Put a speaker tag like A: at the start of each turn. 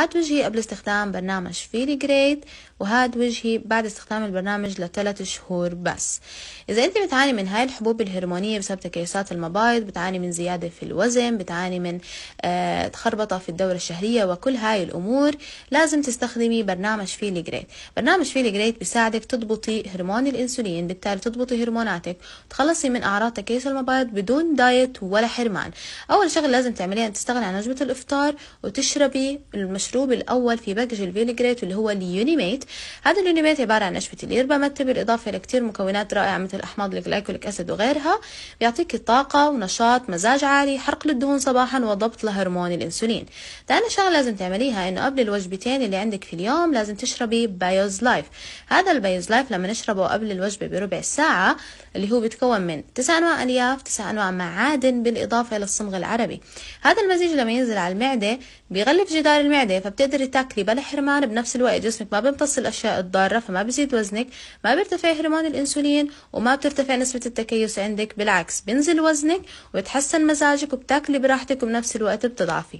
A: هاد وجهي قبل استخدام برنامج فيلي جريد وهاد وجهي بعد استخدام البرنامج لثلاث شهور بس إذا أنت بتعاني من هاي الحبوب الهرمونية بسبب تكيسات المبايض بتعاني من زيادة في الوزن بتعاني من آه تخربطة في الدورة الشهرية وكل هاي الأمور لازم تستخدمي برنامج فيلي جريد برنامج فيلي جريد بيساعدك تضبطي هرمون الأنسولين بالتالي تضبطي هرموناتك وتخلصي من أعراض تكيس المبايض بدون دايت ولا حرمان أول شغله لازم تعمليها تستغني عن وجبة الإفطار وتشربي المش المشروب الاول في باكج الفينيجريت اللي هو اليونيميت هذا اليونيميت عباره عن نشفه مت بالاضافه لكتير مكونات رائعه مثل احماض الجلايكوليك اسيد وغيرها بيعطيك طاقه ونشاط مزاج عالي حرق للدهون صباحا وضبط لهرمون الانسولين ثاني شغله لازم تعمليها انه قبل الوجبتين اللي عندك في اليوم لازم تشربي بايوز لايف هذا البايوز لايف لما نشربه قبل الوجبه بربع ساعه اللي هو بيتكون من تسع انواع الياف تسع انواع معادن بالاضافه للصمغ العربي هذا المزيج لما ينزل على المعده بيغلف جدار المعده فبتقدري تاكلي بلا حرمان بنفس الوقت جسمك ما بيمتص الأشياء الضارة فما بزيد وزنك ما بيرتفع هرمون الأنسولين وما بترتفع نسبة التكيس عندك بالعكس بينزل وزنك ويتحسن مزاجك وبتاكلي براحتك وبنفس الوقت بتضعفي